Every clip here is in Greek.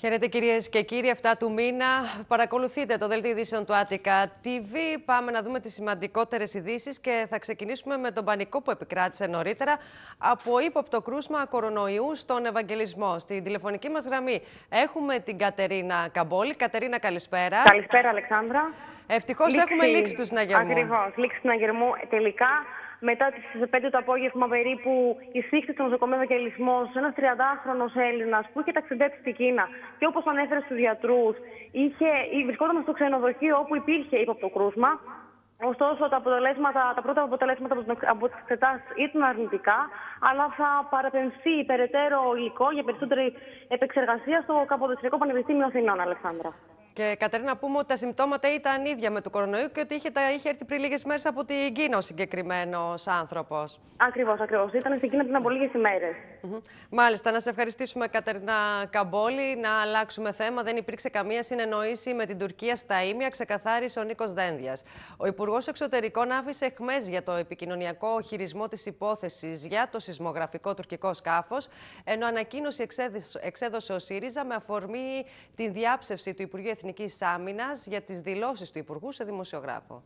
Χαίρετε κυρίες και κύριοι, 7 του μήνα. Παρακολουθείτε το δελτίο ειδήσεων του Άτικα TV. Πάμε να δούμε τις σημαντικότερες ειδήσεις και θα ξεκινήσουμε με τον πανικό που επικράτησε νωρίτερα από ύποπτο κρούσμα κορονοϊού στον Ευαγγελισμό. Στην τηλεφωνική μας γραμμή έχουμε την Κατερίνα Καμπόλη. Κατερίνα, καλησπέρα. Καλησπέρα, Αλεξάνδρα. Ευτυχώς έχουμε λήξει του συναγερμού. Ακριβώς, λήξη του συναγερμού. Τελικά μετά τις 5 το απόγευμα περίπου εισήχθη στο νοσοκομείο Βαγγελισμός ένας 30χρονο Έλληνας που είχε ταξιδέψει στην Κίνα και όπως ανέφερε στους γιατρούς, βρισκόταν στο ξενοδοχείο όπου υπήρχε ύποπτο κρούσμα. Ωστόσο, τα, αποτελέσματα, τα πρώτα αποτελέσματα από τι εξετάσει ήταν αρνητικά, αλλά θα παρατενθεί περαιτέρω υλικό για περισσότερη επεξεργασία στο Καποδοσιακό Πανεπιστήμιο Αθηνών, Αλεξάνδρα. Και Κατερίνα, πούμε ότι τα συμπτώματα ήταν ίδια με του κορονοϊού και ότι είχε, τα, είχε έρθει πριν λίγες μέρες από την Κίνα ο συγκεκριμένος άνθρωπος. Ακριβώς, ακριβώς. Ήταν στην Κίνα πριν από λίγες ημέρες. Μάλιστα, να σε ευχαριστήσουμε Κατερινά Καμπόλη. Να αλλάξουμε θέμα. Δεν υπήρξε καμία συνεννόηση με την Τουρκία στα ίμια, ξεκαθάρισε ο Νίκος Δένδιας. Ο Υπουργός Εξωτερικών άφησε εχμές για το επικοινωνιακό χειρισμό της υπόθεσης για το σεισμογραφικό τουρκικό σκάφος, ενώ ανακοίνωση εξέδωσε ο ΣΥΡΙΖΑ με αφορμή τη διάψευση του Υπουργείου Εθνικής Άμυνας για τις δηλώσεις του Υπουργού σε δημοσιογράφο.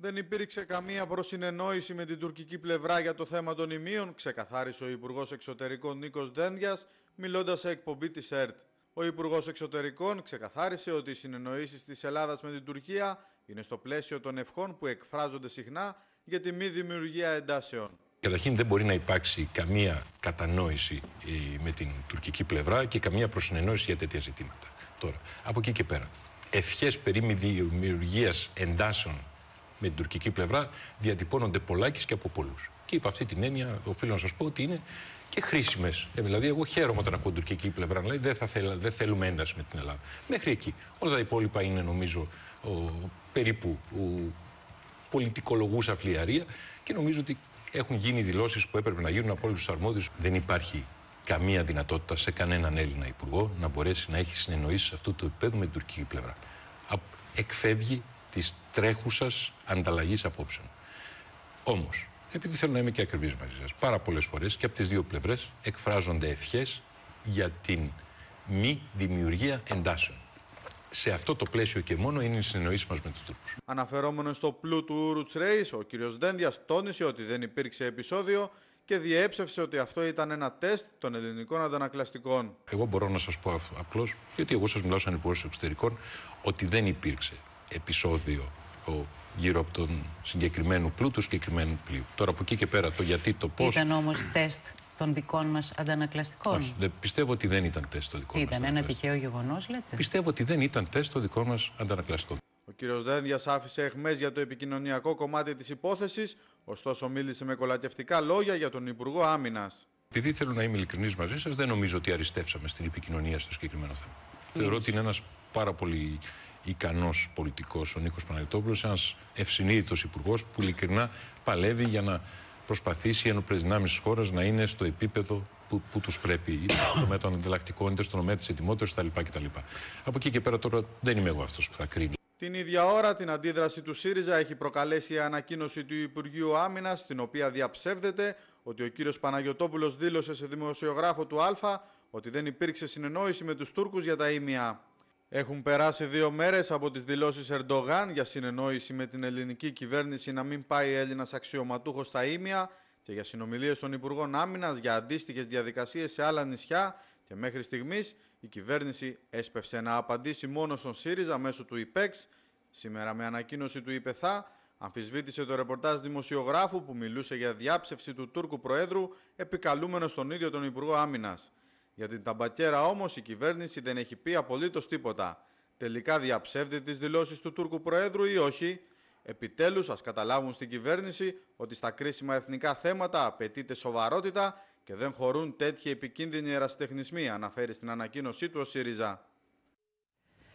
Δεν υπήρξε καμία προσυνεννόηση με την τουρκική πλευρά για το θέμα των ημείων, ξεκαθάρισε ο Υπουργός Εξωτερικών Νίκος Δένδιας, μιλώντας σε εκπομπή της ΕΡΤ. Ο Υπουργός Εξωτερικών ξεκαθάρισε ότι οι συνεννοήσεις της Ελλάδας με την Τουρκία είναι στο πλαίσιο των ευχών που εκφράζονται συχνά για τη μη δημιουργία εντάσεων. Καταρχήν δεν μπορεί να υπάρξει καμία κατανόηση ε, με την τουρκική πλευρά και καμία προσυνεννόηση για τέτοια ζητήματα. Τώρα, από εκεί και πέρα, ευχές περί δημιουργίας εντάσεων με την τουρκική πλευρά διατυπώνονται πολλάκις και από πολλούς. Και υπ' αυτή την έννοια οφείλω να σας πω ότι είναι και χρήσιμες. Ε, δηλαδή, εγώ χαίρομαι όταν ακούω την τουρκική πλευρά να λέει δεν, θα θέλα, δεν θέλουμε ένταση με την Ελλάδα. Μέχρι εκεί. Όλα τα υπόλοιπα είναι νομίζω ο, περίπου ο, πολιτικολογούσα φλιαρία και νομίζω ότι έχουν γίνει δηλώσεις που έπρεπε να γίνουν από όλους τους αρμόδιους. Δεν υπάρχει καμία δυνατότητα σε κανέναν Έλληνα υπουργό να μπορέσει να έχει συνεννοήσεις αυτό το επίπεδο με την τουρκική πλευρά. Εκφεύγει της τρέχουσας ανταλλαγής απόψεων. Όμως, επειδή θέλω να είμαι και ακριβής μαζί σας, πάρα πολλές φορές και από τις δύο πλευρές εκφράζονται ευχές για την μη δημιουργία εντάσεων. Σε αυτό το πλαίσιο και μόνο είναι η συνεννοήσεις μας με τους Τούρκους. Αναφερόμενος στο πλούτου Ρούτ Ρέι, ο κ. Δένδιας τόνισε ότι δεν υπήρξε επεισόδιο και διέψευσε ότι αυτό ήταν ένα τεστ των ελληνικών αντανακλαστικών. Εγώ μπορώ να σας πω απλώς, γιατί εγώ σας μιλάω σαν υπουργός εξωτερικών, ότι δεν υπήρξε επεισόδιο γύρω από τον συγκεκριμένου του συγκεκριμένου πλοίου. Τώρα από εκεί και πέρα το γιατί, το πώς. Ήταν όμως τεστ των δικών μας αντανακλαστικών. Όχι, δε, πιστεύω ότι δεν ήταν τεστ των δικών μας. Ήταν ένα τυχαίο γεγονός, λέτε. Πιστεύω ότι δεν ήταν τεστ των δικών μας αντανακλαστικών. Ο κύριος Δένδιας άφησε εχμές για το επικοινωνιακό κομμάτι της υπόθεσης, ωστόσο μίλησε με κολακευτικά λόγια για τον Υπουργό Άμυνας. Επειδή θέλω να είμαι ειλικρινής μαζί σας, δεν νομίζω ότι αριστεύσαμε στην επικοινωνία στο συγκεκριμένο θέμα. Θεωρώ ότι είναι ένας πάρα πολύ ικανός πολιτικός ο Νίκος Παναγιώτοπουλος, ένας ευσυνείδητος υπουργός που ειλικρινά παλεύει για να προσπαθήσει οι ενοπλέ δυνάμεις της χώρας να είναι στο επίπεδο που, που τους πρέπει, είτε στο τομέα των ανταλλακτικών, είτε στο τομέα της ετοιμότητας κτλ. Από εκεί και πέρα τώρα δεν είμαι εγώ αυτός που θα κρίνει. Την ίδια ώρα την αντίδραση του ΣΥΡΙΖΑ έχει προκαλέσει η ανακοίνωση του Υπουργείου Άμυνας, στην οποία διαψεύδεται ότι ο κύριος Παναγιωτόπουλος δήλωσε σε δημοσιογράφο του Α ότι δεν υπήρξε συνεννόηση με τους Τούρκους για τα ίμια. Έχουν περάσει δύο μέρες από τις δηλώσεις Ερντογάν για συνεννόηση με την ελληνική κυβέρνηση να μην πάει Έλληνας αξιωματούχος στα ίμια και για συνομιλίες των Υπουργών Άμυνας για αντίστοιχες διαδικασίες σε άλλα νησιά. Και μέχρι στιγμής η κυβέρνηση έσπευσε να απαντήσει μόνο στον ΣΥΡΙΖΑ μέσω του ΙΠΕΞ. Σήμερα, με ανακοίνωση του ΙΠΕΘΑ, αμφισβήτησε το ρεπορτάζ δημοσιογράφου που μιλούσε για διάψευση του Τούρκου Προέδρου, επικαλούμενο τον ίδιο τον Υπουργό Άμυνας. Για την ταμπακέρα όμως η κυβέρνηση δεν έχει πει απολύτως τίποτα. Τελικά διαψεύδει τις δηλώσεις του Τούρκου Προέδρου ή όχι. Επιτέλους ας καταλάβουν στην κυβέρνηση ότι στα κρίσιμα εθνικά θέματα απαιτείται σοβαρότητα και δεν χωρούν τέτοιοι επικίνδυνοι ερασιτεχνισμοί, αναφέρει στην ανακοίνωσή του ο ΣΥΡΙΖΑ.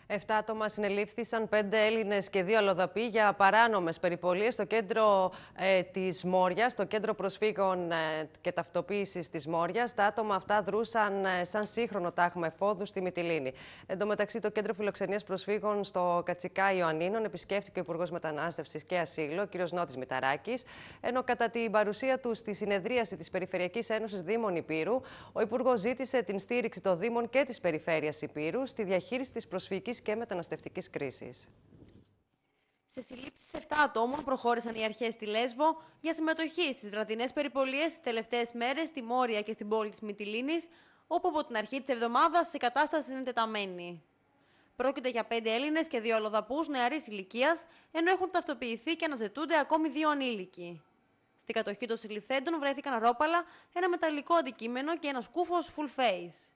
Εφτά άτομα συνελήφθησαν, πέντε Έλληνες και δύο αλλοδαποί για παράνομες περιπολίες στο κέντρο ε, της Μόριας, στο κέντρο προσφύγων ε, και ταυτοποίησης της Μόριας. Τα άτομα αυτά δρούσαν ε, σαν σύγχρονο τάγμα εφόδου στη Μυτιλίνη. Εν τω μεταξύ, το κέντρο φιλοξενίας προσφύγων στο Κατσικά Ιωαννίνων επισκέφτηκε ο Υπουργός Μετανάστευσης και Ασύλου, ο κ. Νότης Μηταράκης. Ενώ κατά την παρουσία τους στη συνεδρίαση της Περιφερειακής Ένωσης Δήμων Υπήρου, ο Υπουργός ζήτησε την στήριξη των Δήμων και της Περιφέρειας Υπήρου στη διαχείριση της προσφυγικής και μεταναστευτικής κρίσης. Σε συλλήψεις 7 ατόμων προχώρησαν οι αρχές στη Λέσβο για συμμετοχή στις βραδινές περιπολίες τις τελευταίες μέρες στη Μόρια και στην πόλη της Μυτιλίνης, όπου από την αρχή της εβδομάδας η κατάσταση είναι τεταμένη. Πρόκειται για 5 Έλληνες και δύο αλλοδαπού νεαρής ηλικίας, ενώ έχουν ταυτοποιηθεί και αναζητούνται ακόμη 2 ανήλικοι. Στην κατοχή των συλληφθέντων βρέθηκαν ρόπαλα, ένα μεταλλικό αντικείμενο και ένας κούφο full face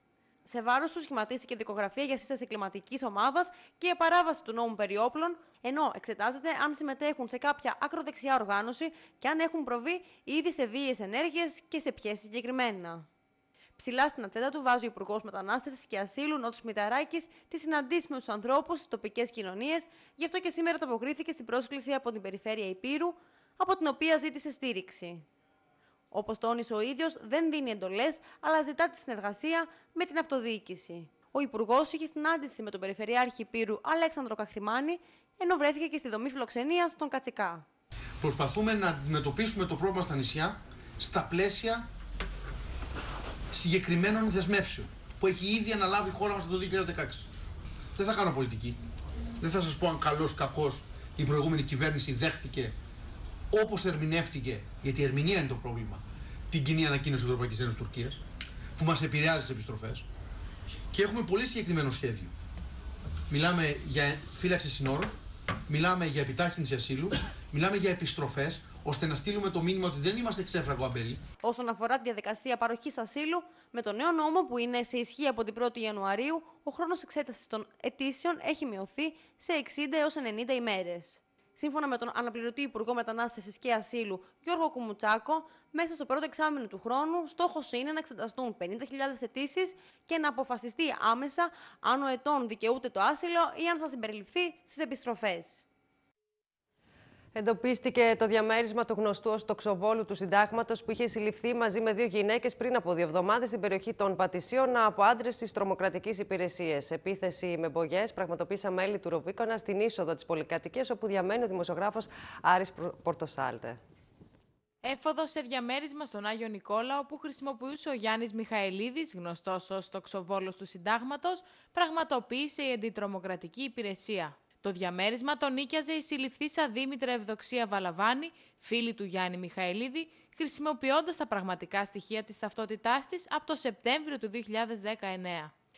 σε βάρος του σχηματίστηκε δικογραφία για σύσταση κλιματικής ομάδας και παράβαση του νόμου περί όπλων, ενώ εξετάζεται αν συμμετέχουν σε κάποια ακροδεξιά οργάνωση και αν έχουν προβεί ήδη σε βίαιες ενέργειες και σε ποιε συγκεκριμένα. Ψηλά στην ατζέντα του βάζει ο Υπουργός Μετανάστευσης και Ασύλου Νότος Μηταράκης τη συναντήση με τους ανθρώπους στι τοπικές κοινωνίες, γι' αυτό και σήμερα το αποκρίθηκε στην πρόσκληση από την περιφέρεια Υπήρου, από την οποία ζήτησε στήριξη. Όπως τόνισε ο ίδιος, δεν δίνει εντολές, αλλά ζητά τη συνεργασία με την αυτοδιοίκηση. Ο Υπουργός είχε συνάντηση με τον Περιφερειάρχη Πύρου Αλέξανδρο Καχρημάνη, ενώ βρέθηκε και στη δομή φιλοξενίας των Κατσικά. Προσπαθούμε να αντιμετωπίσουμε το πρόβλημα στα νησιά στα πλαίσια συγκεκριμένων δεσμεύσεων που έχει ήδη αναλάβει η χώρα μας το 2016. Δεν θα κάνω πολιτική. Δεν θα σας πω αν καλός ή κακός η προηγούμενη κυβέρνηση δέχτηκε όπως ερμηνεύτηκε, γιατί η ερμηνεία είναι το πρόβλημα, την κοινή ανακοίνωση της Ευρωπαϊκής Ένωσης Τουρκίας, που μας επηρεάζει τις επιστροφές. Και έχουμε πολύ συγκεκριμένο σχέδιο. Μιλάμε για φύλαξη συνόρων, μιλάμε για επιτάχυνση ασύλου, μιλάμε για επιστροφές, ώστε να στείλουμε το μήνυμα ότι δεν είμαστε ξέφραγο αμπέλι. Όσον αφορά τη διαδικασία παροχής ασύλου, με το νέο νόμο που είναι σε ισχύ από την 1η Ιανουαρίου, ο χρόνος εξέτασης των αιτήσεων έχει μειωθεί σε 60 έω 90 ημέρες σύμφωνα με τον αναπληρωτή Υπουργό Μετανάστευσης και Ασύλου Γιώργο Κουμουτσάκο, μέσα στο πρώτο εξάμεινο του χρόνου, στόχος είναι να εξεταστούν 50.000 αιτήσεις και να αποφασιστεί άμεσα αν ο ετών δικαιούται το άσυλο ή αν θα συμπεριληφθεί στις επιστροφές. Εντοπίστηκε το διαμέρισμα του γνωστού ως τοξοβόλου του συντάγματος που είχε συλληφθεί μαζί με δύο γυναίκες πριν από δύο εβδομάδες στην περιοχή των Πατησίων από άντρες τη τρομοκρατική υπηρεσία. Επίθεση με μπογιές πραγματοποίησαν μέλη του Ροβίκονα στην είσοδο της πολυκατοικίας όπου διαμένει ο δημοσιογράφος Άρης Πορτοσάλτε. Έφοδο σε διαμέρισμα στον Άγιο Νικόλαο όπου χρησιμοποιούσε ο Γιάννης Μιχαελίδη, γνωστός ως τοξοβόλος του συντάγματος, πραγματοποίησε η αντιτρομοκρατική υπηρεσία. Το διαμέρισμα τον νοικιαζε η συλληφθήσα Δήμητρα Ευδοξία Βαλαβάνη, φίλη του Γιάννη Μιχαηλίδη, χρησιμοποιώντας τα πραγματικά στοιχεία της ταυτότητάς της από το Σεπτέμβριο του 2019.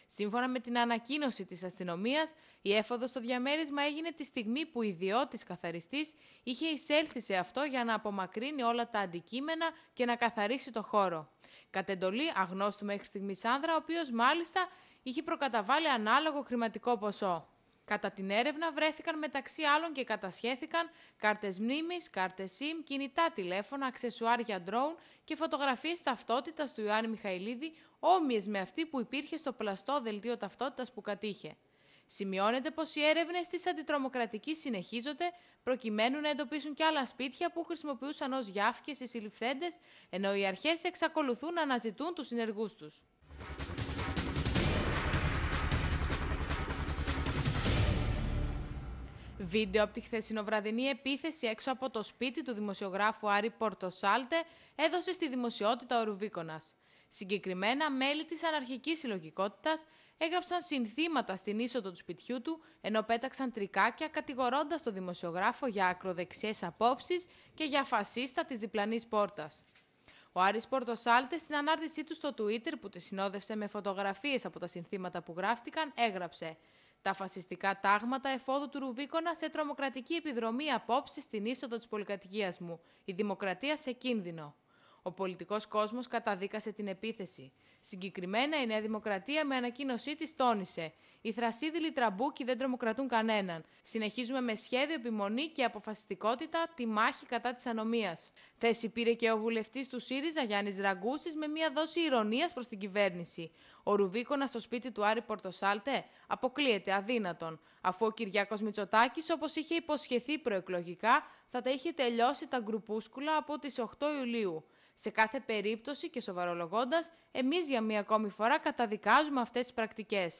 Σύμφωνα με την ανακοίνωση της αστυνομίας, η έφοδος στο διαμέρισμα έγινε τη στιγμή που η ιδιώτης καθαριστής είχε εισέλθει σε αυτό για να απομακρύνει όλα τα αντικείμενα και να καθαρίσει το χώρο. Κατ' εντολή αγνώστου μέχρι στιγμής άνδρα, ο οποίος μάλιστα είχε προκαταβάλει ανάλογο χρηματικό ποσό. Κατά την έρευνα βρέθηκαν μεταξύ άλλων και κατασχέθηκαν κάρτες μνήμης, κάρτες SIM, κινητά τηλέφωνα, αξεσουάρια drone και φωτογραφίες ταυτότητας του Ιωάννη Μιχαηλίδη, όμοιες με αυτή που υπήρχε στο πλαστό δελτίο ταυτότητας που κατήχε. Σημειώνεται πως οι έρευνες της αντιτρομοκρατικής συνεχίζονται προκειμένου να εντοπίσουν και άλλα σπίτια που χρησιμοποιούσαν ως γιάφκες οι συλληφθέντες, ενώ οι αρχές εξακολουθούν να αναζητούν τους συνεργούς τους. Βίντεο από τη χθεσινοβραδινή επίθεση έξω από το σπίτι του δημοσιογράφου Άρη Πορτοσάλτε έδωσε στη δημοσιότητα ο Ρουβίκονας. Συγκεκριμένα, μέλη της αναρχικής συλλογικότητας έγραψαν συνθήματα στην είσοδο του σπιτιού του, ενώ πέταξαν τρικάκια κατηγορώντας τον δημοσιογράφο για ακροδεξιές απόψεις και για φασίστα της διπλανής πόρτας. Ο Άρης Πορτοσάλτε στην ανάρτησή του στο Twitter που τη συνόδευσε με φωτογραφίες από τα συνθήματα που γράφτηκαν έγραψε τα φασιστικά τάγματα εφόδου του Ρουβίκονα σε τρομοκρατική επιδρομή απόψη στην είσοδο της πολυκατοικίας μου. Η δημοκρατία σε κίνδυνο. Ο πολιτικός κόσμος καταδίκασε την επίθεση. Συγκεκριμένα, η Νέα Δημοκρατία με ανακοίνωσή της τόνισε. Οι θρασίδηλοι τραμπούκοι δεν τρομοκρατούν κανέναν. Συνεχίζουμε με σχέδιο, επιμονή και αποφασιστικότητα τη μάχη κατά της ανομίας. Θέση πήρε και ο βουλευτής του ΣΥΡΙΖΑ Γιάννης Ραγκούσης με μία δόση ηρωνίας προς την κυβέρνηση. Ο Ρουβίκονα στο σπίτι του Άρη Πορτοσάλτε αποκλείεται αδύνατον, αφού ο Κυριάκος Μητσοτάκης, όπως είχε υποσχεθεί προεκλογικά, θα τα είχε τελειώσει τα γκρουπούσκουλα από τις 8 Ιουλίου. Σε κάθε περίπτωση και σοβαρολογώντας, εμείς για μία ακόμη φορά καταδικάζουμε αυτές τις πρακτικές.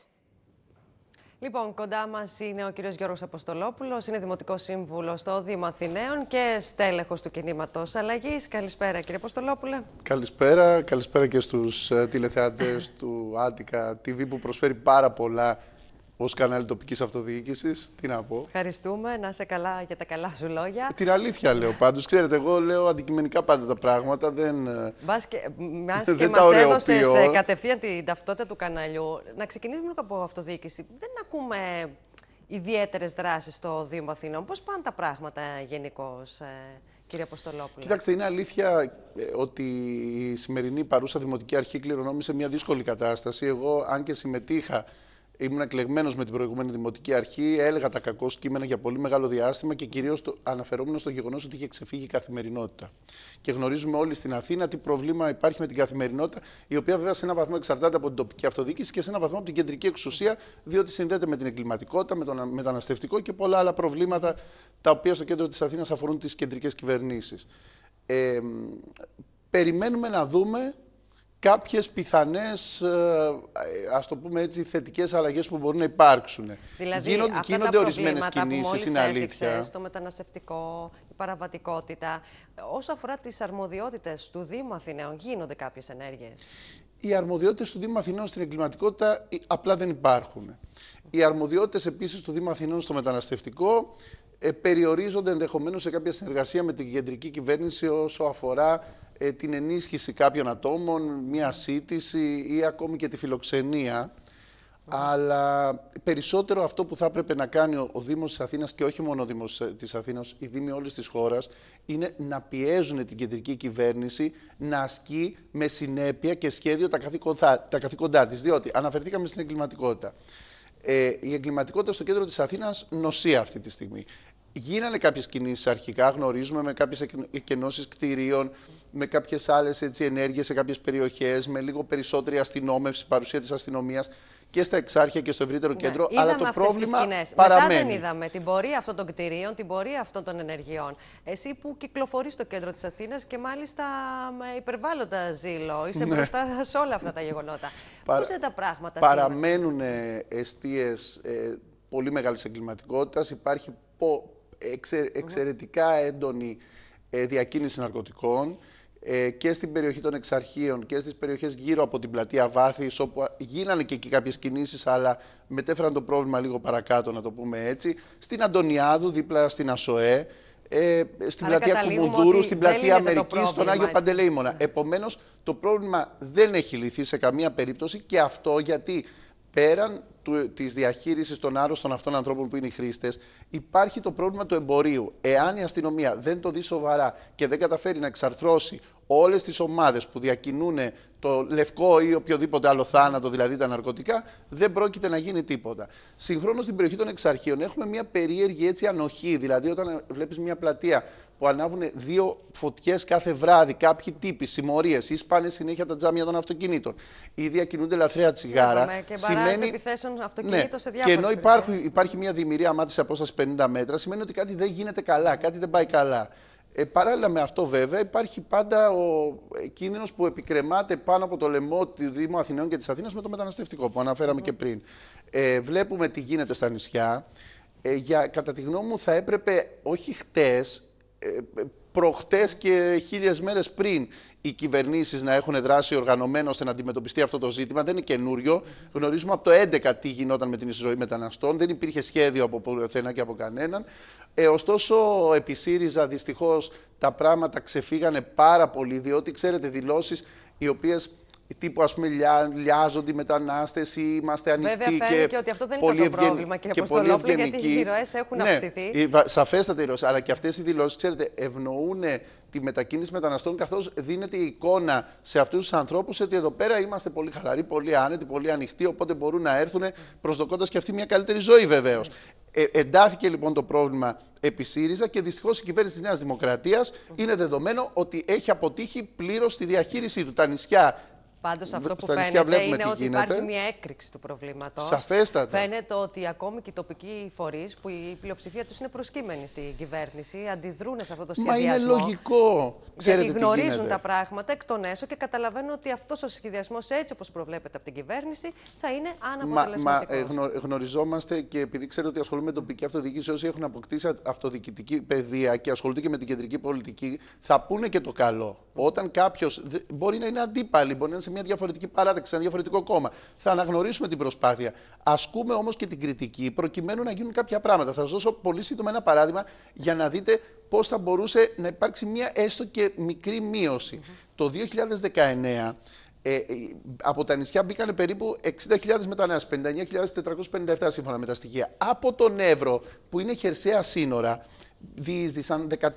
Λοιπόν, κοντά μας είναι ο κύριος Γιώργος Αποστολόπουλος, είναι δημοτικός σύμβουλος στο Δήμα Αθηναίων και στέλεχος του κινήματος Αλλαγής. Καλησπέρα, κύριε Αποστολόπουλε. Καλησπέρα, καλησπέρα και στους ε, τηλεθεατές του Άτικα TV που προσφέρει πάρα πολλά Ως κανάλι τοπικής αυτοδιοίκησης, τι να πω. Ευχαριστούμε, να είσαι καλά για τα καλά σου λόγια. Ε, την αλήθεια λέω πάντως. Ξέρετε, εγώ λέω αντικειμενικά πάντα τα πράγματα. Δεν. Ε, και, και μα έδωσε ε, κατευθείαν την ταυτότητα του καναλιού, να ξεκινήσουμε από αυτοδιοίκηση. Δεν ακούμε ιδιαίτερες δράσεις στο Δήμο Αθηνών. Πώς πάνε τα πράγματα γενικώς, κύριε Αποστολόπουλο. Κοιτάξτε, είναι αλήθεια ότι η σημερινή παρούσα Δημοτική Αρχή κληρονόμησε μια δύσκολη κατάσταση. Εγώ, αν και συμμετείχα Ήμουν εκλεγμένος με την προηγούμενη δημοτική αρχή, έλεγα τα κακό κείμενα για πολύ μεγάλο διάστημα και κυρίως αναφερόμουν στο γεγονός ότι είχε ξεφύγει η καθημερινότητα. Και γνωρίζουμε όλοι στην Αθήνα τι πρόβλημα υπάρχει με την καθημερινότητα, η οποία βέβαια σε ένα βαθμό εξαρτάται από την τοπική αυτοδιοίκηση και σε ένα βαθμό από την κεντρική εξουσία, διότι συνδέεται με την εγκληματικότητα, με το μεταναστευτικό και πολλά άλλα προβλήματα τα οποία στο κέντρο της Αθήνας αφορούν τις κεντρικές κυβερνήσεις. Ε, περιμένουμε να δούμε κάποιες πιθανές, ε, ας το πούμε έτσι, θετικές αλλαγές που μπορούν να υπάρξουν. Δηλαδή, γίνονται, αυτά τα κινήσεις, είναι αλήθεια. το μεταναστευτικό, η παραβατικότητα, όσο αφορά τις αρμοδιότητες του Δήμου Αθηναίων, γίνονται κάποιες ενέργειες. Οι αρμοδιότητες του Δήμου Αθηναίων στην εγκληματικότητα ε, απλά δεν υπάρχουν. Οι αρμοδιότητες επίσης του Δήμου Αθηναίων στο μεταναστευτικό ε, περιορίζονται ενδεχομένως σε κάποια συνεργασία με την κεντρική κυβέρνηση όσο αφορά ε, την ενίσχυση κάποιων ατόμων, μία σύντηση ή ακόμη και τη φιλοξενία. Αλλά περισσότερο αυτό που θα έπρεπε να κάνει ο, ο Δήμος της Αθήνας και όχι μόνο ο Δήμος ε, της Αθήνας, οι Δήμοι όλης της χώρας, είναι να πιέζουν την κεντρική κυβέρνηση να ασκεί με συνέπεια και σχέδιο τα καθήκοντά, τα καθήκοντά της. Διότι αναφερθήκαμε στην εγκληματικότητα. Ε, η εγκληματικότητα στο κέντρο της Αθήνας νοσεί αυτή τη στιγμή. Γίνανε κάποιες κινήσεις αρχικά, γνωρίζουμε με κάποιες εκενώσεις κτηρίων, με κάποιες άλλες έτσι, ενέργειες σε κάποιες περιοχές, με λίγο περισσότερη αστυνόμευση, παρουσία της αστυνομίας και στα εξάρχεια και στο ευρύτερο ναι, κέντρο. αλλά το πρόβλημα παραμένει. Μετά δεν είδαμε την πορεία αυτών των κτηρίων, την πορεία αυτών των ενεργειών. Εσύ που κυκλοφορείς στο κέντρο της Αθήνας και μάλιστα με υπερβάλλοντα ζήλο, είσαι ναι. μπροστά σε όλα αυτά τα γεγονότα. Πώς είναι τα πράγματα Παραμένουν ε, αιστείες ε, πολύ μεγάλης εγκληματικότητας. Υπάρχει εξαιρετικά έντονη ε, διακίνηση ναρκωτικών ε, και στην περιοχή των Εξαρχείων και στις περιοχές γύρω από την πλατεία Βάθης όπου γίνανε και εκεί κάποιες κινήσεις, αλλά μετέφεραν το πρόβλημα λίγο παρακάτω, να το πούμε έτσι. Στην Αντωνιάδου, δίπλα στην ΑΣΟΕ, ε, στην πλατεία Κουμουνδούρου, στην πλατεία Αμερικής, στον Άγιο έτσι. Παντελεήμονα. Ναι. Επομένως, το πρόβλημα δεν έχει λυθεί σε καμία περίπτωση και αυτό γιατί πέραν της διαχείρισης των άρρωστων αυτών ανθρώπων που είναι οι χρήστες, υπάρχει το πρόβλημα του εμπορίου. Εάν η αστυνομία δεν το δει σοβαρά και δεν καταφέρει να εξαρθρώσει όλες τις ομάδες που διακινούν το λευκό ή οποιοδήποτε άλλο θάνατο, δηλαδή τα ναρκωτικά, δεν πρόκειται να γίνει τίποτα. Συγχρόνως στην περιοχή των Εξαρχείων έχουμε μια περίεργη έτσι ανοχή. Δηλαδή, όταν βλέπεις μια πλατεία που ανάβουν δύο φωτιές κάθε βράδυ. Κάποιοι τύποι, συμμορίες ή σπάνε συνέχεια τα τζάμια των αυτοκινήτων ή διακινούνται λαθρέα τσιγάρα. και σημαίνει... επιθέσεων ναι. αυτοκινήτων ναι. σε διάφορα. Και ενώ υπάρχει, υπάρχει μια δημιουργία μάτι σε απόσταση 50 μέτρα, σημαίνει ότι κάτι δεν γίνεται καλά, κάτι δεν πάει καλά. Ε, παράλληλα με αυτό βέβαια υπάρχει πάντα ο ε, κίνδυνος που επικρεμάται πάνω από το λαιμό του Δήμου Αθηναίων και της Αθήνας με το μεταναστευτικό που αναφέραμε και πριν. Ε, βλέπουμε τι γίνεται στα νησιά. Ε, για, κατά τη γνώμη μου θα έπρεπε όχι χτες, ε, ε, προχτές και χίλιες μέρες πριν οι κυβερνήσεις να έχουν δράσει οργανωμένο ώστε να αντιμετωπιστεί αυτό το ζήτημα. Δεν είναι καινούριο. Γνωρίζουμε από το 2011 τι γινόταν με την εισρωή μεταναστών. Δεν υπήρχε σχέδιο από πουθενά και από κανέναν. Ε, ωστόσο, επί ΣΥΡΙΖΑ δυστυχώς τα πράγματα ξεφύγανε πάρα πολύ, διότι ξέρετε δηλώσεις οι οποίες τύπου ας πούμε λιά, λιάζονται οι μετανάστες ή είμαστε ανοιχτοί Βέβαια, και, και ότι αυτό δεν πολύ είναι το πρόβλημα κύριε και Αποστολόπουλο γιατί οι ροές έχουν ναι, αυξηθεί. Σαφέστατα οι ροές, αλλά και αυτές οι δηλώσεις, ξέρετε ευνοούν ε, τη μετακίνηση μεταναστών καθώς δίνεται η εικόνα σε αυτούς τους ανθρώπους ότι εδώ πέρα είμαστε πολύ χαλαροί, πολύ άνετοι, πολύ ανοιχτοί οπότε μπορούν να έρθουν προσδοκώντας και αυτή μια καλύτερη ζωή βεβαίως. Ε, εντάθηκε λοιπόν το πρόβλημα επί ΣΥΡΙΖΑ και δυστυχώς η κυβέρνηση της Νέας Δημοκρατίας είναι δεδομένο ότι έχει αποτύχει πλήρως στη διαχείρισή του. Τα νησιά Πάντως αυτό που φαίνεται είναι ότι γίνεται. υπάρχει μια έκρηξη του προβλήματος. Σαφέστατα. Φαίνεται ότι ακόμη και οι τοπικοί φορείς, που η πλειοψηφία τους είναι προσκύμενη στην κυβέρνηση, αντιδρούν σε αυτό το σχεδιασμό. Μα είναι λογικό. Ξέρετε γιατί γνωρίζουν τα πράγματα εκ των έσω και καταλαβαίνουν ότι αυτός ο σχεδιασμός, έτσι όπως προβλέπεται από την κυβέρνηση, θα είναι αναποτελεσματικό. Μα, μα ε, γνωριζόμαστε και επειδή ξέρω ότι ασχολούμαι με τοπική αυτοδιοίκηση, όσοι έχουν αποκτήσει αυτοδιοικητική παιδεία και ασχολούνται και με την κεντρική πολιτική, θα πούνε και το καλό. Όταν κάποιος μπορεί να είναι αντίπαλοι, μπορεί να είναι σε μια διαφορετική παράταξη, σε ένα διαφορετικό κόμμα. Θα αναγνωρίσουμε την προσπάθεια. Ασκούμε όμως και την κριτική προκειμένου να γίνουν κάποια πράγματα. Θα σας δώσω πολύ σύντομα ένα παράδειγμα για να δείτε πώς θα μπορούσε να υπάρξει μια έστω και μικρή μείωση. Το 2019. Ε, ε, από τα νησιά μπήκαν περίπου 60.000 μετανάστες, 59.457 σύμφωνα με τα στοιχεία. Από τον Εύρο, που είναι χερσαία σύνορα, διείσδησαν 14.891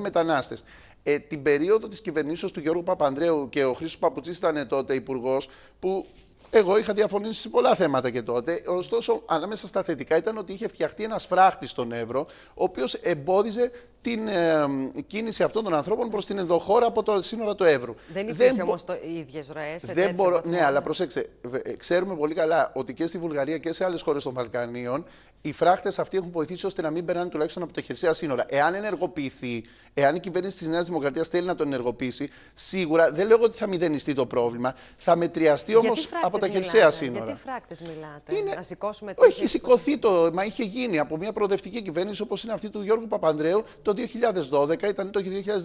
μετανάστες ε, την περίοδο της κυβερνήσεως του Γιώργου Παπανδρέου και ο Χρήστος Παπουτσής ήταν τότε υπουργός, που εγώ είχα διαφωνήσει σε πολλά θέματα και τότε. Ωστόσο, ανάμεσα στα θετικά ήταν ότι είχε φτιαχτεί ένας φράχτης στον Εύρο, ο οποίος εμπόδιζε την ε, κίνηση αυτών των ανθρώπων προς την ενδοχώρα από το σύνορα του Εύρου. Δεν υπήρχε όμω οι ίδιες ροές. Δεν μπορώ. Ναι, αλλά προσέξτε, ε, ξέρουμε πολύ καλά ότι και στη Βουλγαρία και σε άλλες χώρες των Βαλκανίων οι φράχτες αυτοί έχουν βοηθήσει ώστε να μην περνάνε τουλάχιστον από τα χερσαία σύνορα. Εάν ενεργοποιηθεί, εάν η κυβέρνηση της Νέας Δημοκρατίας θέλει να τον ενεργοποιήσει, σίγουρα δεν λέω ότι θα μηδενιστεί το πρόβλημα, θα μετριαστεί όμω από τα χερσαία μιλάτε, σύνορα. Γιατί φράχτες μιλάτε, είναι... να σηκώσουμε το. Έχει σηκωθεί το, μα είχε γίνει από μια προοδευτική κυβέρνηση όπως είναι αυτή του Γιώργου Παπανδρέου το 2012, ήταν το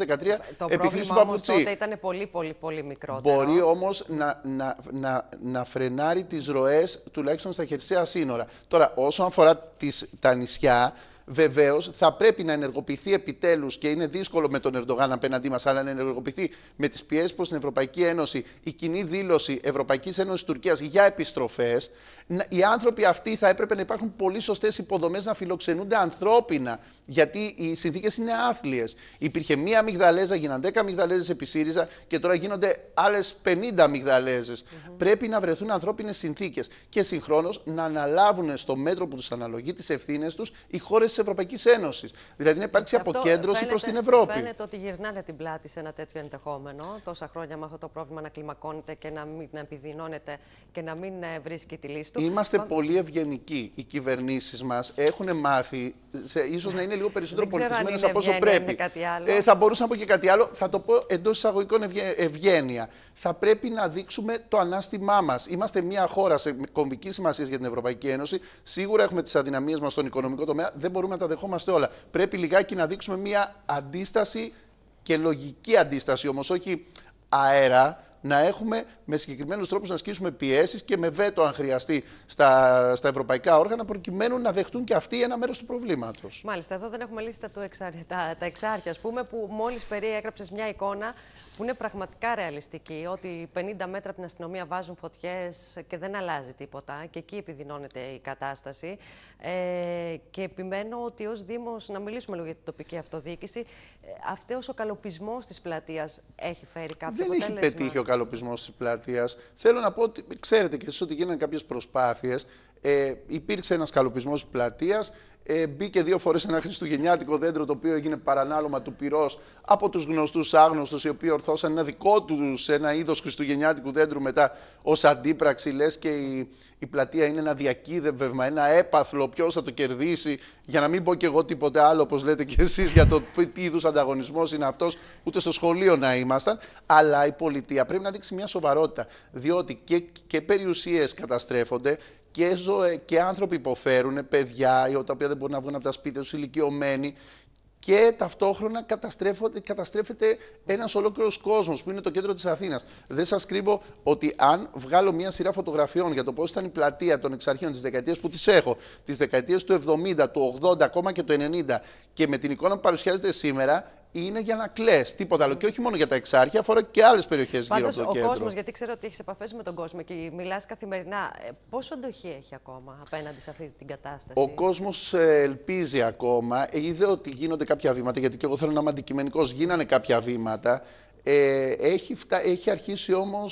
2013 το επιχείρηση του Τότε ήταν πολύ, πολύ, πολύ μικρότερο. Μπορεί όμως να, να, να, να φρενάρει τις ροές τουλάχιστον στα χερσαία σύνορα. Τώρα, όσον αφορά τις, τα νησιά, βεβαίως θα πρέπει να ενεργοποιηθεί επιτέλους και είναι δύσκολο με τον Ερντογάν απέναντί μας, αλλά να ενεργοποιηθεί με τις πιέσεις προς την Ευρωπαϊκή Ένωση η κοινή δήλωση Ευρωπαϊκής Ένωσης Τουρκίας για επιστροφές. Οι άνθρωποι αυτοί θα έπρεπε να υπάρχουν πολύ σωστές υποδομές να φιλοξενούνται ανθρώπινα γιατί οι συνθήκες είναι άθλιε. Υπήρχε μία αμυγδαλέζα, γίναν 10 αμυγδαλέζες επί ΣΥΡΙΖΑ και τώρα γίνονται άλλες 50 αμυγδαλέζε. Πρέπει να βρεθούν ανθρώπινες συνθήκες και συγχρόνως να αναλάβουν στο μέτρο που τους αναλογεί τις ευθύνες τους οι χώρες της Ευρωπαϊκής Ένωσης. Δηλαδή να υπάρξει Αυτό αποκέντρωση προς την Ευρώπη. Φαίνεται ότι γυρνάνε την πλάτη σε ένα τέτοιο ενδεχόμενο τόσα χρόνια με αυτό το πρόβλημα να κλιμακώνεται και να μην να επιδεινώνεται και να μην ε, βρίσκει τη λύση του. Είμαστε πολύ ευγενικοί. Οι κυβερνήσεις μας έχουν μάθει, ίσως να είναι λίγο περισσότερο πολιτισμένε από όσο πρέπει. Κάτι άλλο. Ε, θα μπορούσα να πω και κάτι άλλο. Θα το πω εντός εισαγωγικών ευγένεια. Θα πρέπει να δείξουμε το ανάστημά μας. Είμαστε μια χώρα σε κομβικής σημασίας για την Ευρωπαϊκή Ένωση. Σίγουρα έχουμε τις αδυναμίες μας στον οικονομικό τομέα. Δεν μπορούμε να τα δεχόμαστε όλα. Πρέπει λιγάκι να δείξουμε μια αντίσταση και λογική αντίσταση, όμως όχι αέρα να έχουμε με συγκεκριμένους τρόπους να ασκήσουμε πιέσεις και με βέτο, αν χρειαστεί, στα, στα ευρωπαϊκά όργανα, προκειμένου να δεχτούν και αυτοί ένα μέρος του προβλήματος. Μάλιστα, εδώ δεν έχουμε λύσει τα, εξάρια, τα, ας πούμε, που μόλις περί μια εικόνα που είναι πραγματικά ρεαλιστική, ότι 50 μέτρα από την αστυνομία βάζουν φωτιές και δεν αλλάζει τίποτα. Και εκεί επιδεινώνεται η κατάσταση. Ε, και επιμένω ότι ως Δήμος, να μιλήσουμε λίγο για την τοπική αυτοδιοίκηση, ε, αυτό ο καλοπισμός της πλατείας έχει φέρει κάποιο δεν Δεν έχει πετύχει ο καλοπισμός της πλατείας. Θέλω να πω ότι ξέρετε και εσείς ότι γίνανε κάποιες προσπάθειες. Ε, υπήρξε ένας καλοπισμός της πλατείας. Ε, μπήκε δύο φορές ένα χριστουγεννιάτικο δέντρο το οποίο έγινε παρανάλωμα του πυρός από τους γνωστούς άγνωστους, οι οποίοι ορθώσαν ένα δικό τους ένα είδος χριστουγεννιάτικου δέντρου μετά ως αντίπραξη. Λες και η, η πλατεία είναι ένα διακύδευμα, ένα έπαθλο. Ποιος θα το κερδίσει, για να μην πω και εγώ τίποτε άλλο, όπως λέτε κι εσείς, για το τι είδους ανταγωνισμός είναι αυτός, ούτε στο σχολείο να ήμασταν. Αλλά η πολιτεία πρέπει να δείξει μια σοβαρότητα, διότι και, και περιουσίες καταστρέφονται και, και άνθρωποι υποφέρουν, παιδιά, τα οποία δεν μπορούν να βγουν από τα σπίτια τους, ηλικιωμένοι. Και ταυτόχρονα καταστρέφεται, καταστρέφεται ένας ολόκληρος κόσμος που είναι το κέντρο της Αθήνας. Δεν σας κρύβω ότι αν βγάλω μια σειρά φωτογραφιών για το πώς ήταν η πλατεία των εξαρχείων της δεκαετίας που τις έχω, τις δεκαετίες του 70, του 80, ακόμα και του 90, και με την εικόνα που παρουσιάζεται σήμερα, είναι για να κλε. Τίποτα άλλο. Και όχι μόνο για τα εξάρχεια, αφορά και άλλες περιοχές γύρω από το ο κέντρο. Ο κόσμος, γιατί ξέρω ότι έχεις επαφές με τον κόσμο και μιλάς καθημερινά. Ε, πόσο αντοχή έχει ακόμα απέναντι σε αυτή την κατάσταση. Ο κόσμος ε, ελπίζει ακόμα. Ε, είδε ότι γίνονται κάποια βήματα, γιατί και εγώ θέλω να είμαι αντικειμενικός. Γίνανε κάποια βήματα. Ε, έχει, έχει αρχίσει όμως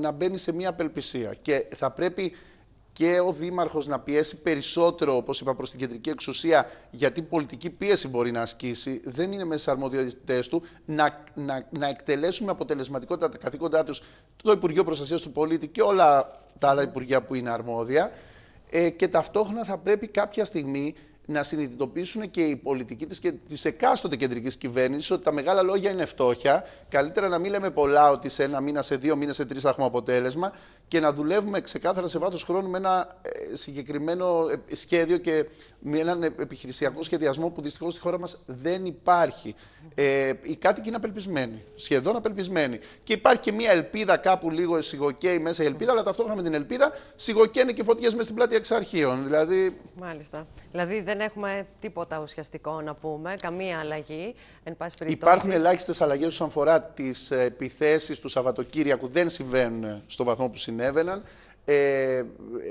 να μπαίνει σε μια απελπισία και θα πρέπει και ο Δήμαρχος να πιέσει περισσότερο, όπως είπα, προς την κεντρική εξουσία, γιατί πολιτική πίεση μπορεί να ασκήσει, δεν είναι μέσα στις αρμοδιότητέ του να, να, να εκτελέσουν με αποτελεσματικότητα τα καθήκοντά τους το Υπουργείο Προστασίας του Πολίτη και όλα τα άλλα υπουργεία που είναι αρμόδια. Ε, και ταυτόχρονα θα πρέπει κάποια στιγμή να συνειδητοποιήσουν και οι πολιτικοί της, της εκάστοτε κεντρικής κυβέρνησης ότι τα μεγάλα λόγια είναι φτώχεια. Καλύτερα να μην λέμε πολλά ότι σε ένα μήνα, σε δύο μήνες, σε τρεις θα έχουμε αποτέλεσμα και να δουλεύουμε ξεκάθαρα σε βάθος χρόνου με ένα ε, συγκεκριμένο ε, σχέδιο και με έναν επιχειρησιακό σχεδιασμό που δυστυχώς στη χώρα μας δεν υπάρχει. Ε, οι κάτοικοι είναι απελπισμένοι, σχεδόν απελπισμένοι. Και υπάρχει και μια ελπίδα κάπου λίγο σιγοκαίει μέσα η ελπίδα, αλλά ταυτόχρονα με την ελπίδα σιγοκαίνε και φωτιές μέσα στην πλάτη εξ Δηλαδή... Μάλιστα. Δηλαδή δεν έχουμε τίποτα ουσιαστικό να πούμε, καμία αλλαγή. Υπάρχουν ελάχιστες αλλαγές όσον αφορά τις ε, επιθέσεις του Σαββατοκύριακου. Δεν συμβαίνουν στο βαθμό που συμβαίνουν συνέβαιναν. Ε,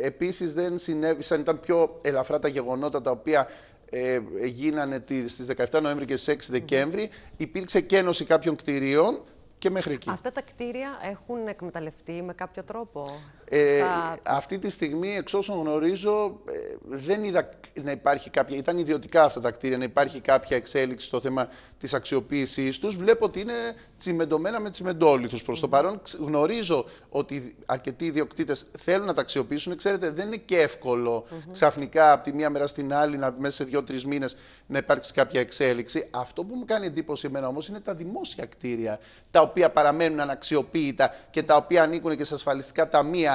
επίσης δεν συνέβησαν, ήταν πιο ελαφρά τα γεγονότα τα οποία ε, γίνανε στις 17 Νοέμβρη και στις 6 Δεκέμβρη. Υπήρξε κένωση κάποιων κτηρίων και μέχρι εκεί. Αυτά τα κτίρια έχουν εκμεταλλευτεί με κάποιο τρόπο. Ε, Αυτή τη στιγμή, εξ όσων γνωρίζω, ε, δεν είδα να υπάρχει κάποια. Ήταν ιδιωτικά αυτά τα κτίρια, να υπάρχει κάποια εξέλιξη στο θέμα της αξιοποίησής τους. Βλέπω ότι είναι τσιμεντωμένα με τσιμεντόλιθους προς το παρόν. Γνωρίζω ότι αρκετοί ιδιοκτήτες θέλουν να τα αξιοποιήσουν. Ξέρετε, δεν είναι και εύκολο ξαφνικά από τη μία μέρα στην άλλη, να, μέσα σε δύο-τρει μήνες, να υπάρξει κάποια εξέλιξη. Αυτό που μου κάνει εντύπωση εμένα όμως είναι τα δημόσια κτίρια, τα οποία παραμένουν αναξιοποίητα και τα οποία ανήκουν και σε ασφαλιστικά ταμεία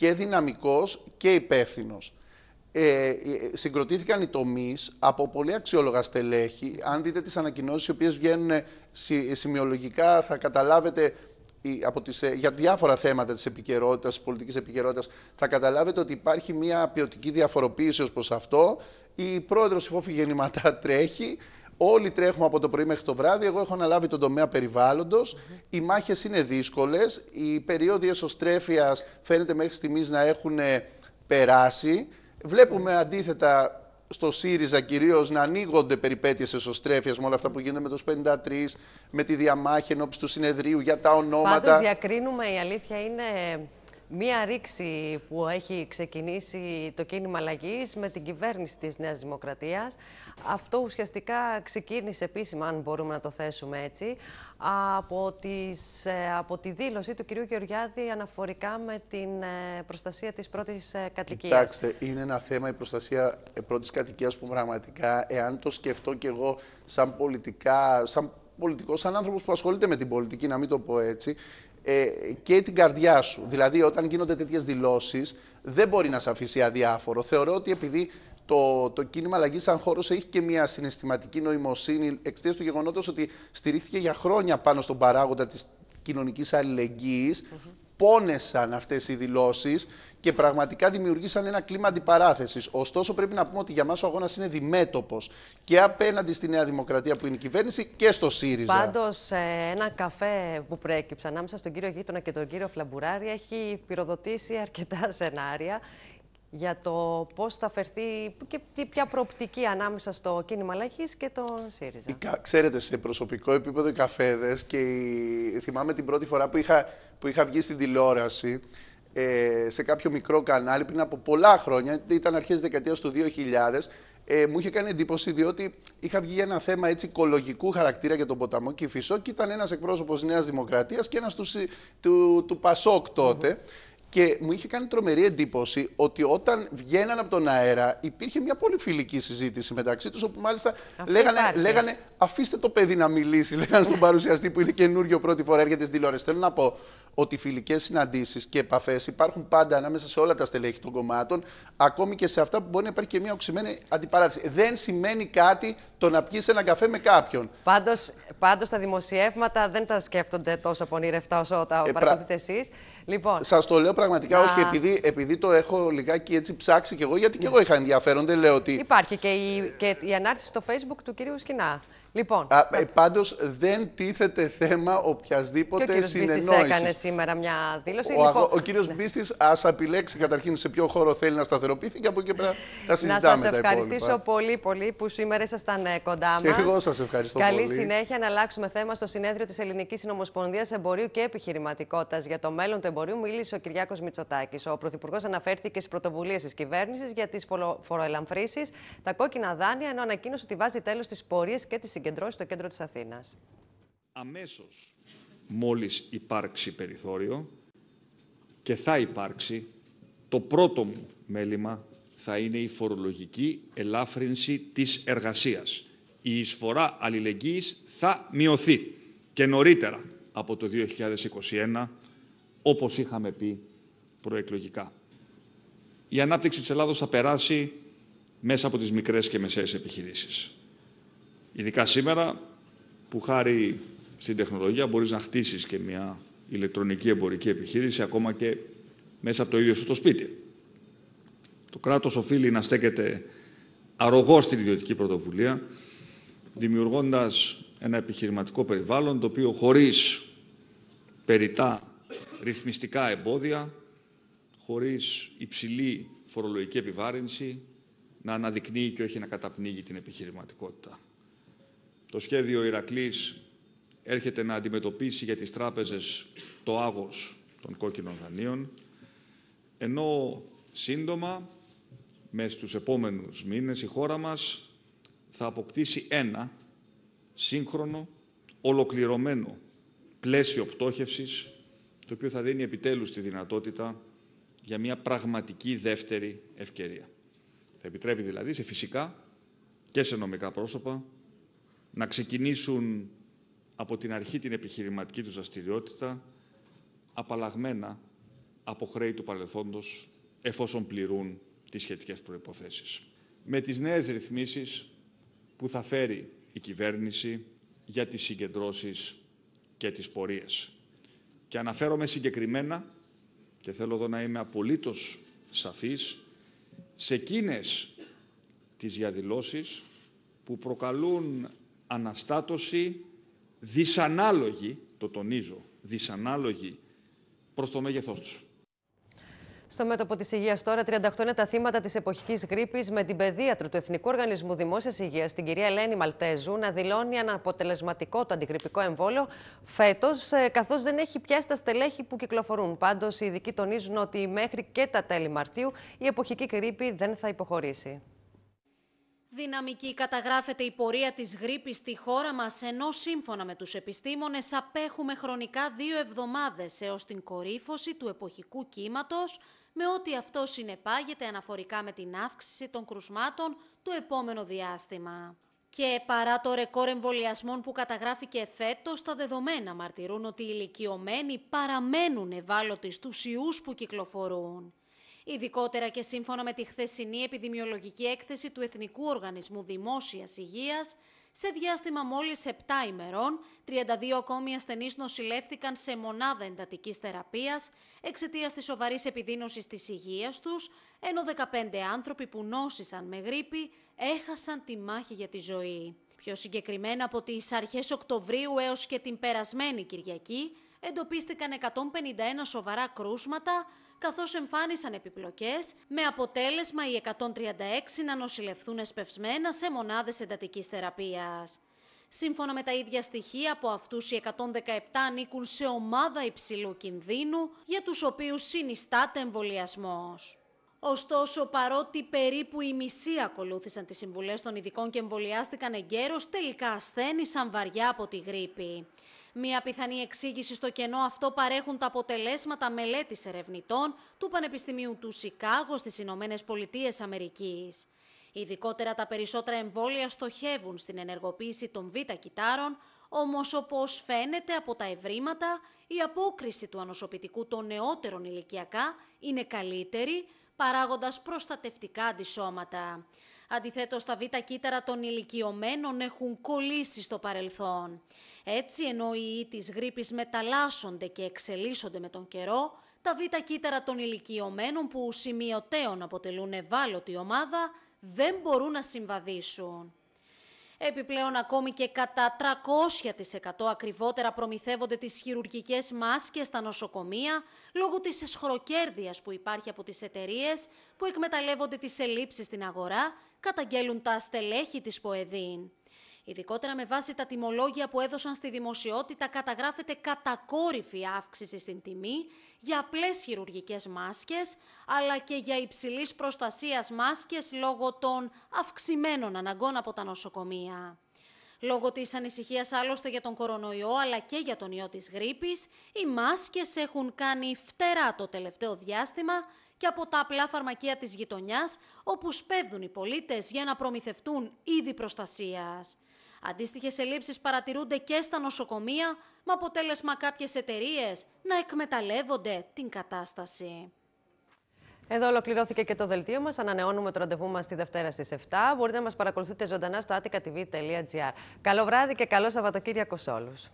και δυναμικός και υπεύθυνος. Ε, ε, συγκροτήθηκαν οι τομείς από πολύ αξιόλογα στελέχη. Αν δείτε τις ανακοινώσεις οι οποίες βγαίνουν ε, ε, σημειολογικά, θα καταλάβετε από τις, για διάφορα θέματα της επικαιρότητας, της πολιτικής επικαιρότητας, θα καταλάβετε ότι υπάρχει μια ποιοτική διαφοροποίηση ως προς αυτό. Η πρόεδρος η Φόφη Γεννηματά τρέχει, Όλοι τρέχουμε από το πρωί μέχρι το βράδυ. Εγώ έχω αναλάβει τον τομέα Οι μάχες είναι δύσκολες. Οι περίοδοι εσωστρέφειας φαίνεται μέχρι στιγμής να έχουν ε, περάσει. Βλέπουμε αντίθετα στο ΣΥΡΙΖΑ κυρίως να ανοίγονται περιπέτειες εσωστρέφειας με όλα αυτά που γίνονται με τους 53, με τη διαμάχη του συνεδρίου για τα ονόματα. Πάντως διακρίνουμε, η αλήθεια είναι Μία ρήξη που έχει ξεκινήσει το κίνημα αλλαγής με την κυβέρνηση της Νέας Δημοκρατίας. Αυτό ουσιαστικά ξεκίνησε επίσημα, αν μπορούμε να το θέσουμε έτσι, από, τις, ε, από τη δήλωση του κυρίου Γεωργιάδη αναφορικά με την ε, προστασία της πρώτης ε, κατοικίας. Κοιτάξτε, είναι ένα θέμα η προστασία πρώτης κατοικίας που πραγματικά, εάν το σκεφτώ κι εγώ σαν πολιτικά, σαν πολιτικός, σαν άνθρωπος που ασχολείται με την πολιτική, να μην το πω έτσι, ε, και την καρδιά σου. Δηλαδή, όταν γίνονται τέτοιες δηλώσεις, δεν μπορεί να σε αφήσει αδιάφορο. Θεωρώ ότι επειδή το, το κίνημα αλλαγής σαν χώρος έχει και μια συναισθηματική νοημοσύνη εξαιτίας του γεγονότος ότι στηρίχθηκε για χρόνια πάνω στον παράγοντα της κοινωνικής αλληλεγγύης, πόνεσαν αυτές οι δηλώσεις και πραγματικά δημιουργήσαν ένα κλίμα αντιπαράθεσης. Ωστόσο, πρέπει να πούμε ότι για μας ο αγώνας είναι διμέτωπο και απέναντι στη Νέα Δημοκρατία που είναι η κυβέρνηση και στο ΣΥΡΙΖΑ. Πάντως, ε, ένα καφέ που προέκυψε ανάμεσα στον κύριο Γείτονα και τον κύριο Φλαμπουράρη έχει πυροδοτήσει αρκετά σενάρια για το πώς θα φερθεί και ποια προοπτική ανάμεσα στο κίνημα Λαϊκή και το ΣΥΡΙΖΑ. Ξέρετε, σε προσωπικό επίπεδο οι καφέδες και θυμάμαι την πρώτη φορά που είχα που είχα βγει στην τηλεόραση ε, σε κάποιο μικρό κανάλι πριν από πολλά χρόνια, ήταν αρχές δεκαετίας του 2000, ε, μου είχε κάνει εντύπωση διότι είχα βγει για ένα θέμα έτσι οικολογικού χαρακτήρα για τον ποταμό Κηφισό και ήταν ένας εκπρόσωπος Νέας Δημοκρατίας και ένας του, του, του Πασόκ τότε. Mm -hmm. Και μου είχε κάνει τρομερή εντύπωση ότι όταν βγαίναν από τον αέρα υπήρχε μια πολύ φιλική συζήτηση μεταξύ τους, όπου μάλιστα λέγανε, λέγανε Αφήστε το παιδί να μιλήσει. Λέγανε στον παρουσιαστή που είναι καινούριο πρώτη φορά έρχεται στην τηλεόραση. Θέλω να πω ότι φιλικές συναντήσεις και επαφές υπάρχουν πάντα ανάμεσα σε όλα τα στελέχη των κομμάτων, ακόμη και σε αυτά που μπορεί να υπάρχει και μια οξυμένη αντιπαράθεση. Δεν σημαίνει κάτι το να πιεις ένα καφέ με κάποιον. Πάντως τα δημοσιεύματα δεν τα σκέφτονται τόσο πονηρευτά όσο τα ε, παρακολουθείτε εσείς. Λοιπόν, Σας το λέω πραγματικά, όχι επειδή, επειδή το έχω λιγάκι έτσι ψάξει κι εγώ, γιατί κι εγώ είχα ενδιαφέρον. Δεν λέω ότι. Υπάρχει και η, και η ανάρτηση στο Facebook του κυρίου Σκινά. Λοιπόν, Α, ε, δεν τίθεται θέμα οποιασδήποτε και ο συνεννόησης. έκανε σήμερα μια δήλωση. Ο, λοιπόν... ο κύριος ναι. Μπίστης ας επιλέξει καταρχήν σε ποιο χώρο θέλει να σταθεροποιηθεί και από εκεί πέρα θα συζητάμε Να σας ευχαριστήσω πολύ πολύ που σήμερα ήσασταν ε, κοντά μας. Και εγώ σας ευχαριστώ Καλή πολύ. Καλή συνέχεια να αλλάξουμε θέμα στο συνέδριο της Ελληνικής Συνομοσπονδίας Εμπορίου και Επιχειρηματικότητας για το μέλλον του εμπορίου μίλησε ο Κυριάκος Μητσοτάκης. Ο Πρωθυπουργός αναφέρθηκε στις πρωτοβουλίες της κυβέρνησης για τις φοροελαμφρήσεις, τα κόκκινα δάνεια ενώ ανακοίνωσε ότι βάζει τέλος στις πορείες και τις συγκεντρώσει στο κέντρο της Αθήνας. Αμέσως μόλις υπάρξει περιθώριο και θα υπάρξει, το πρώτο μου μέλημα θα είναι η φορολογική ελάφρυνση της εργασίας. Η εισφορά αλληλεγγύης θα μειωθεί και νωρίτερα από το 2021, όπως είχαμε πει προεκλογικά. Η ανάπτυξη της Ελλάδος θα περάσει μέσα από τις μικρές και μεσαίες επιχειρήσεις. Ειδικά σήμερα που χάρη στην τεχνολογία μπορείς να χτίσεις και μια ηλεκτρονική εμπορική επιχείρηση ακόμα και μέσα από το ίδιο σου το σπίτι. Το κράτος οφείλει να στέκεται αρρωγό στην ιδιωτική πρωτοβουλία, δημιουργώντας ένα επιχειρηματικό περιβάλλον το οποίο χωρίς περιτά ρυθμιστικά εμπόδια, χωρίς υψηλή φορολογική επιβάρυνση, να αναδεικνύει και όχι να καταπνίγει την επιχειρηματικότητα. Το σχέδιο Ηρακλής έρχεται να αντιμετωπίσει για τις τράπεζες το άγος των κόκκινων δανείων, ενώ σύντομα, μες στους επόμενους μήνες, η χώρα μας θα αποκτήσει ένα σύγχρονο, ολοκληρωμένο πλαίσιο πτώχευσης, το οποίο θα δίνει επιτέλους τη δυνατότητα για μια πραγματική δεύτερη ευκαιρία. Θα επιτρέπει δηλαδή σε φυσικά και σε νομικά πρόσωπα να ξεκινήσουν από την αρχή την επιχειρηματική τους δραστηριότητα απαλλαγμένα από χρέη του παρελθόντος εφόσον πληρούν τις σχετικές προϋποθέσεις. Με τις νέες ρυθμίσεις που θα φέρει η κυβέρνηση για τις συγκεντρώσεις και τις πορείες. Και αναφέρομαι συγκεκριμένα, και θέλω εδώ να είμαι απολύτως σαφής, σε εκείνες τις διαδηλώσεις που προκαλούν αναστάτωση δυσανάλογη, το τονίζω, δυσανάλογη προς το μέγεθός τους. Στο μέτωπο της Υγείας, τώρα 38 είναι τα θύματα της εποχικής γρήπης, με την παιδίατρο του Εθνικού Οργανισμού Δημόσιας Υγείας, την κυρία Ελένη Μαλτέζου, να δηλώνει αναποτελεσματικό το αντιγρυπικό εμβόλιο φέτος, ε, καθώς δεν έχει πιάσει τα στελέχη που κυκλοφορούν. Πάντως, οι ειδικοί τονίζουν ότι μέχρι και τα τέλη Μαρτίου η εποχική γρήπη δεν θα υποχωρήσει. Δυναμική καταγράφεται η πορεία της γρήπης στη χώρα μας, ενώ σύμφωνα με τους επιστήμονες απέχουμε χρονικά δύο εβδομάδες έως την κορύφωση του εποχικού κύματος, με ό,τι αυτό συνεπάγεται αναφορικά με την αύξηση των κρουσμάτων το επόμενο διάστημα. Και παρά το ρεκόρ εμβολιασμών που καταγράφηκε φέτος, τα δεδομένα μαρτυρούν ότι οι ηλικιωμένοι παραμένουν ευάλωτοι στους ιούς που κυκλοφορούν. Ειδικότερα και σύμφωνα με τη χθεσινή επιδημιολογική έκθεση του Εθνικού Οργανισμού Δημόσιας Υγείας, σε διάστημα μόλις 7 ημερών, 32 ακόμη ασθενείς νοσηλεύτηκαν σε μονάδα εντατικής θεραπείας εξαιτίας της σοβαρής επιδείνωσης της υγείας τους, ενώ 15 άνθρωποι που νόσησαν με γρήπη έχασαν τη μάχη για τη ζωή. Πιο συγκεκριμένα από τις αρχές Οκτωβρίου έως και την περασμένη Κυριακή, εντοπίστηκαν 151 σοβαρά κρούσματα, καθώς εμφάνισαν επιπλοκές, με αποτέλεσμα οι 136 να νοσηλευθούν εσπευσμένα σε μονάδες εντατικής θεραπείας. Σύμφωνα με τα ίδια στοιχεία, από αυτούς οι 117 ανήκουν σε ομάδα υψηλού κινδύνου, για τους οποίους συνιστάται εμβολιασμός. Ωστόσο, παρότι περίπου η μισή ακολούθησαν τις συμβουλές των ειδικών και εμβολιάστηκαν εγκαίρως, τελικά ασθένησαν βαριά από τη γρήπη. Μία πιθανή εξήγηση στο κενό αυτό παρέχουν τα αποτελέσματα μελέτης ερευνητών του Πανεπιστημίου του Σικάγο στις Ηνωμένες Πολιτείες Αμερικής. Ειδικότερα τα περισσότερα εμβόλια στοχεύουν στην ενεργοποίηση των β-κυτάρων, όμως όπως φαίνεται από τα ευρήματα, η απόκριση του ανοσοποιητικού των νεότερων ηλικιακά είναι καλύτερη, παράγοντας προστατευτικά αντισώματα. Αντιθέτως, τα β' κύτταρα των ηλικιωμένων έχουν κολλήσει στο παρελθόν. Έτσι, ενώ οι ιοί της γρήπης μεταλλάσσονται και εξελίσσονται με τον καιρό, τα β' κύτταρα των ηλικιωμένων που σημειωτέων αποτελούν ευάλωτη ομάδα δεν μπορούν να συμβαδίσουν. Επιπλέον ακόμη και κατά 300% ακριβότερα προμηθεύονται τις χειρουργικές μάσκες στα νοσοκομεία λόγω της εσχροκέρδειας που υπάρχει από τις εταιρείες που εκμεταλλεύονται τις ελλείψεις στην αγορά καταγγέλουν τα στελέχη της ΠΟΕΔΗΝ. Ειδικότερα με βάση τα τιμολόγια που έδωσαν στη δημοσιότητα καταγράφεται κατακόρυφη αύξηση στην τιμή για απλές χειρουργικές μάσκες αλλά και για υψηλής προστασίας μάσκες λόγω των αυξημένων αναγκών από τα νοσοκομεία. Λόγω της ανησυχίας άλλωστε για τον κορονοϊό αλλά και για τον ιό της γρήπης, οι μάσκες έχουν κάνει φτερά το τελευταίο διάστημα και από τα απλά φαρμακεία της γειτονιάς, όπου σπέβδουν οι πολίτες για να προμηθευτούν είδη προστασίας. Αντίστοιχες ελλείψεις παρατηρούνται και στα νοσοκομεία, με αποτέλεσμα κάποιες εταιρείες να εκμεταλλεύονται την κατάσταση. Εδώ ολοκληρώθηκε και το δελτίο μας. Ανανεώνουμε το ραντεβού μας τη Δευτέρα στις 7. Μπορείτε να μας παρακολουθείτε ζωντανά στο attica.tv.gr. Καλό βράδυ και καλό Σαββατοκύριακο σε όλους.